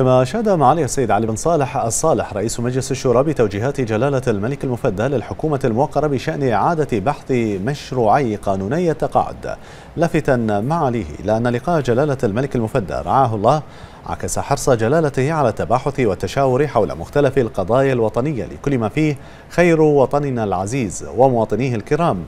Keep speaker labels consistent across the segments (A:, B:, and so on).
A: كما أشاد معالي السيد علي بن صالح الصالح رئيس مجلس الشورى بتوجيهات جلالة الملك المفدى للحكومة الموقرة بشأن إعادة بحث مشروعي قانوني التقاعد لافتا معاليه لأن لقاء جلالة الملك المفدى رعاه الله عكس حرص جلالته على التباحث والتشاور حول مختلف القضايا الوطنية لكل ما فيه خير وطننا العزيز ومواطنيه الكرام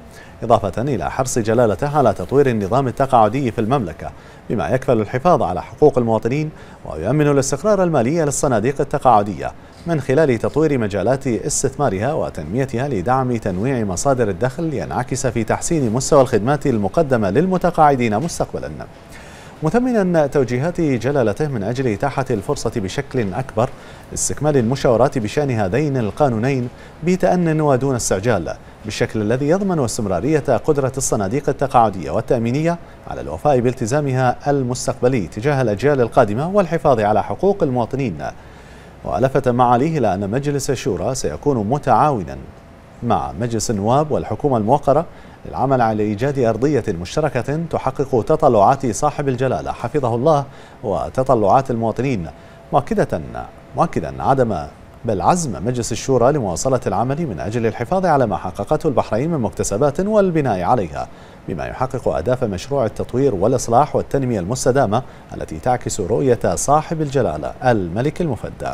A: إضافة إلى حرص جلالته على تطوير النظام التقاعدي في المملكة بما يكفل الحفاظ على حقوق المواطنين ويؤمن الاستقرار المالي للصناديق التقاعدية من خلال تطوير مجالات استثمارها وتنميتها لدعم تنويع مصادر الدخل لينعكس في تحسين مستوى الخدمات المقدمة للمتقاعدين مستقبلاً مثمنا توجيهات جلالته من أجل إتاحة الفرصة بشكل أكبر استكمال المشاورات بشأن هذين القانونين بتأن ودون استعجال بالشكل الذي يضمن استمرارية قدرة الصناديق التقاعدية والتأمينية على الوفاء بالتزامها المستقبلي تجاه الأجيال القادمة والحفاظ على حقوق المواطنين ولفت معاليه إلى أن مجلس الشورى سيكون متعاونا مع مجلس النواب والحكومة الموقرة للعمل على إيجاد أرضية مشتركة تحقق تطلعات صاحب الجلالة حفظه الله وتطلعات المواطنين مؤكدة مؤكدا عدم بل عزم مجلس الشورى لمواصلة العمل من أجل الحفاظ على ما حققته البحرين من مكتسبات والبناء عليها بما يحقق أهداف مشروع التطوير والإصلاح والتنمية المستدامة التي تعكس رؤية صاحب الجلالة الملك المفدى